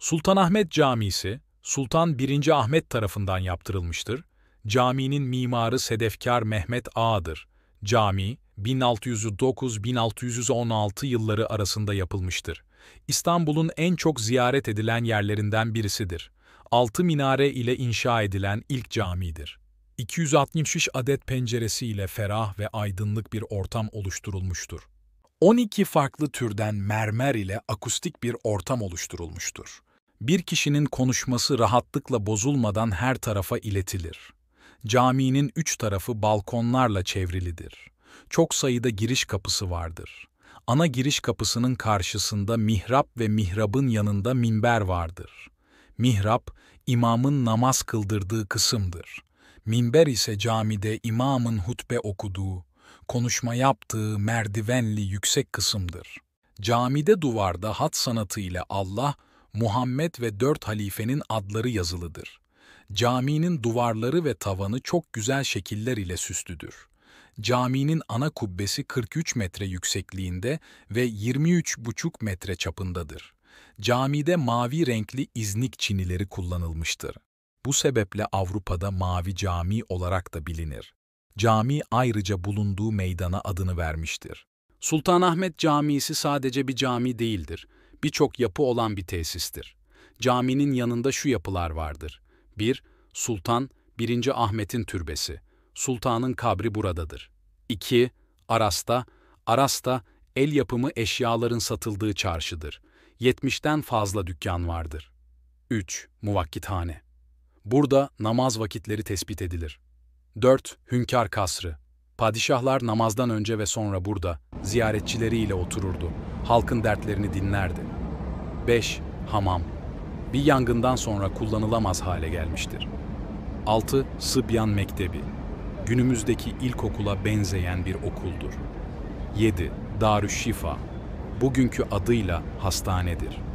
Sultanahmet Camisi, Sultan 1. Ahmet tarafından yaptırılmıştır. Caminin mimarı Sedefkar Mehmet Ağa'dır. Cami, 1609-1616 yılları arasında yapılmıştır. İstanbul'un en çok ziyaret edilen yerlerinden birisidir. Altı minare ile inşa edilen ilk camidir. 263 adet penceresi ile ferah ve aydınlık bir ortam oluşturulmuştur. 12 farklı türden mermer ile akustik bir ortam oluşturulmuştur. Bir kişinin konuşması rahatlıkla bozulmadan her tarafa iletilir. Caminin üç tarafı balkonlarla çevrilidir. Çok sayıda giriş kapısı vardır. Ana giriş kapısının karşısında mihrap ve mihrabın yanında minber vardır. Mihrap, imamın namaz kıldırdığı kısımdır. Minber ise camide imamın hutbe okuduğu, konuşma yaptığı merdivenli yüksek kısımdır. Camide duvarda hat sanatı ile Allah Muhammed ve dört halifenin adları yazılıdır. Caminin duvarları ve tavanı çok güzel şekiller ile süslüdür. Caminin ana kubbesi 43 metre yüksekliğinde ve 23,5 metre çapındadır. Camide mavi renkli iznik çinileri kullanılmıştır. Bu sebeple Avrupa'da Mavi Cami olarak da bilinir. Cami ayrıca bulunduğu meydana adını vermiştir. Sultanahmet Camisi sadece bir cami değildir birçok yapı olan bir tesistir. Caminin yanında şu yapılar vardır. 1. Sultan 1. Ahmet'in türbesi. Sultanın kabri buradadır. 2. Arasta. Arasta el yapımı eşyaların satıldığı çarşıdır. 70'ten fazla dükkan vardır. 3. Muvakkithane. Burada namaz vakitleri tespit edilir. 4. Hünkar Kasrı Padişahlar namazdan önce ve sonra burada, ziyaretçileriyle otururdu. Halkın dertlerini dinlerdi. 5. Hamam Bir yangından sonra kullanılamaz hale gelmiştir. 6. Sıbyan Mektebi Günümüzdeki ilkokula benzeyen bir okuldur. 7. Darüşşifa Bugünkü adıyla hastanedir.